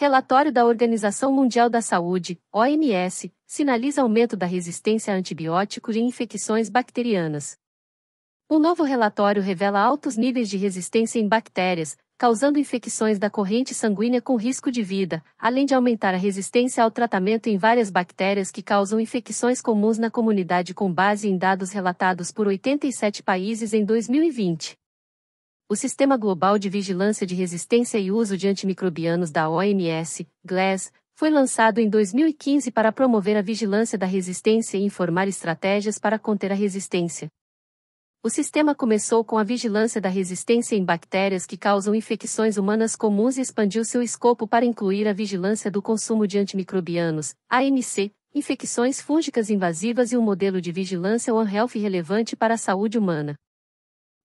Relatório da Organização Mundial da Saúde, OMS, sinaliza aumento da resistência a antibióticos e infecções bacterianas. Um novo relatório revela altos níveis de resistência em bactérias, causando infecções da corrente sanguínea com risco de vida, além de aumentar a resistência ao tratamento em várias bactérias que causam infecções comuns na comunidade com base em dados relatados por 87 países em 2020. O Sistema Global de Vigilância de Resistência e Uso de Antimicrobianos da OMS, GLAS, foi lançado em 2015 para promover a vigilância da resistência e informar estratégias para conter a resistência. O sistema começou com a vigilância da resistência em bactérias que causam infecções humanas comuns e expandiu seu escopo para incluir a vigilância do consumo de antimicrobianos, AMC, infecções fúngicas invasivas e um modelo de vigilância One Health relevante para a saúde humana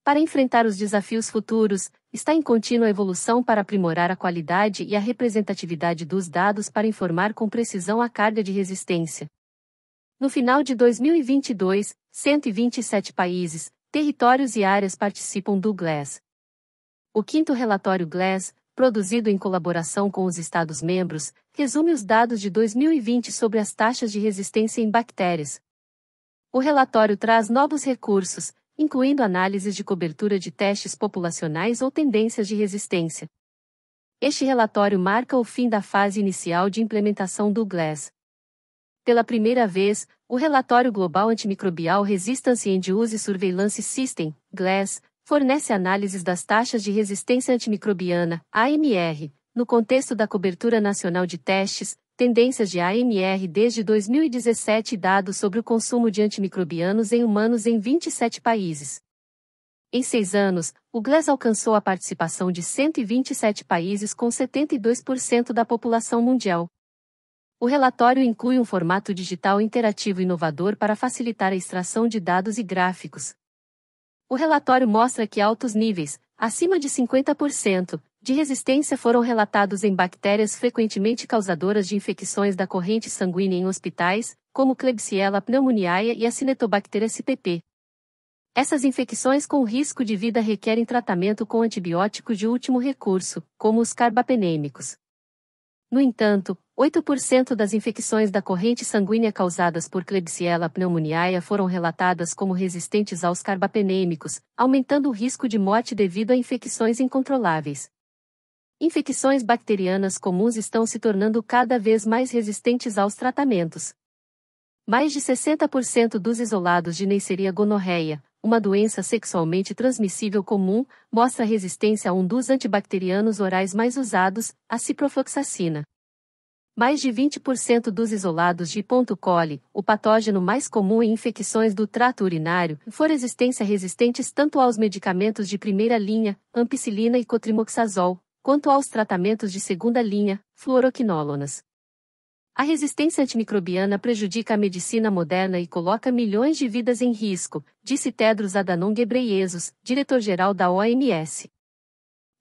para enfrentar os desafios futuros, está em contínua evolução para aprimorar a qualidade e a representatividade dos dados para informar com precisão a carga de resistência. No final de 2022, 127 países, territórios e áreas participam do GLASS. O quinto relatório GLASS, produzido em colaboração com os Estados-membros, resume os dados de 2020 sobre as taxas de resistência em bactérias. O relatório traz novos recursos, incluindo análises de cobertura de testes populacionais ou tendências de resistência. Este relatório marca o fim da fase inicial de implementação do GLAS. Pela primeira vez, o relatório Global Antimicrobial Resistance and Use Surveillance System, GLAS, fornece análises das taxas de resistência antimicrobiana, AMR, no contexto da cobertura nacional de testes, tendências de AMR desde 2017 e dados sobre o consumo de antimicrobianos em humanos em 27 países. Em seis anos, o Gles alcançou a participação de 127 países com 72% da população mundial. O relatório inclui um formato digital interativo inovador para facilitar a extração de dados e gráficos. O relatório mostra que altos níveis, acima de 50%, de resistência foram relatados em bactérias frequentemente causadoras de infecções da corrente sanguínea em hospitais, como Klebsiella pneumoniae e a spp. Essas infecções com risco de vida requerem tratamento com antibióticos de último recurso, como os carbapenêmicos. No entanto, 8% das infecções da corrente sanguínea causadas por Klebsiella pneumoniae foram relatadas como resistentes aos carbapenêmicos, aumentando o risco de morte devido a infecções incontroláveis infecções bacterianas comuns estão se tornando cada vez mais resistentes aos tratamentos. Mais de 60% dos isolados de Neisseria gonorreia, uma doença sexualmente transmissível comum, mostra resistência a um dos antibacterianos orais mais usados, a ciprofloxacina. Mais de 20% dos isolados de ponto coli, o patógeno mais comum em infecções do trato urinário, for resistência resistentes tanto aos medicamentos de primeira linha, ampicilina e cotrimoxazol, Quanto aos tratamentos de segunda linha, fluoroquinolonas. A resistência antimicrobiana prejudica a medicina moderna e coloca milhões de vidas em risco, disse Tedros Adhanom Ghebreyesus, diretor-geral da OMS.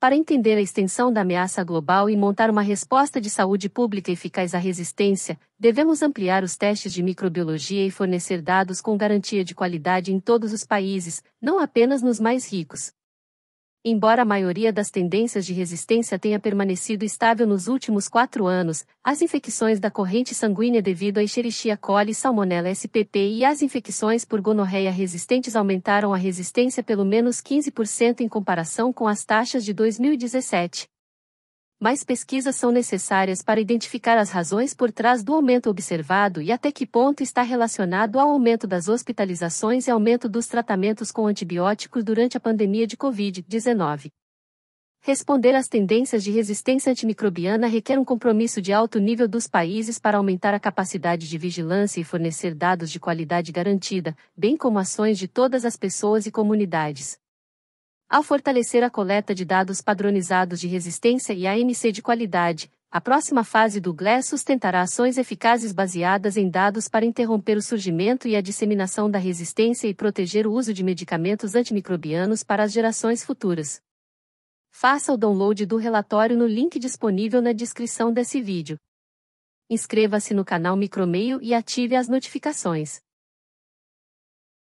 Para entender a extensão da ameaça global e montar uma resposta de saúde pública eficaz à resistência, devemos ampliar os testes de microbiologia e fornecer dados com garantia de qualidade em todos os países, não apenas nos mais ricos. Embora a maioria das tendências de resistência tenha permanecido estável nos últimos quatro anos, as infecções da corrente sanguínea devido a Escherichia coli, Salmonella spp e as infecções por gonorreia resistentes aumentaram a resistência pelo menos 15% em comparação com as taxas de 2017 mais pesquisas são necessárias para identificar as razões por trás do aumento observado e até que ponto está relacionado ao aumento das hospitalizações e aumento dos tratamentos com antibióticos durante a pandemia de Covid-19. Responder às tendências de resistência antimicrobiana requer um compromisso de alto nível dos países para aumentar a capacidade de vigilância e fornecer dados de qualidade garantida, bem como ações de todas as pessoas e comunidades. Ao fortalecer a coleta de dados padronizados de resistência e AMC de qualidade, a próxima fase do GLE sustentará ações eficazes baseadas em dados para interromper o surgimento e a disseminação da resistência e proteger o uso de medicamentos antimicrobianos para as gerações futuras. Faça o download do relatório no link disponível na descrição desse vídeo. Inscreva-se no canal Micromeio e ative as notificações.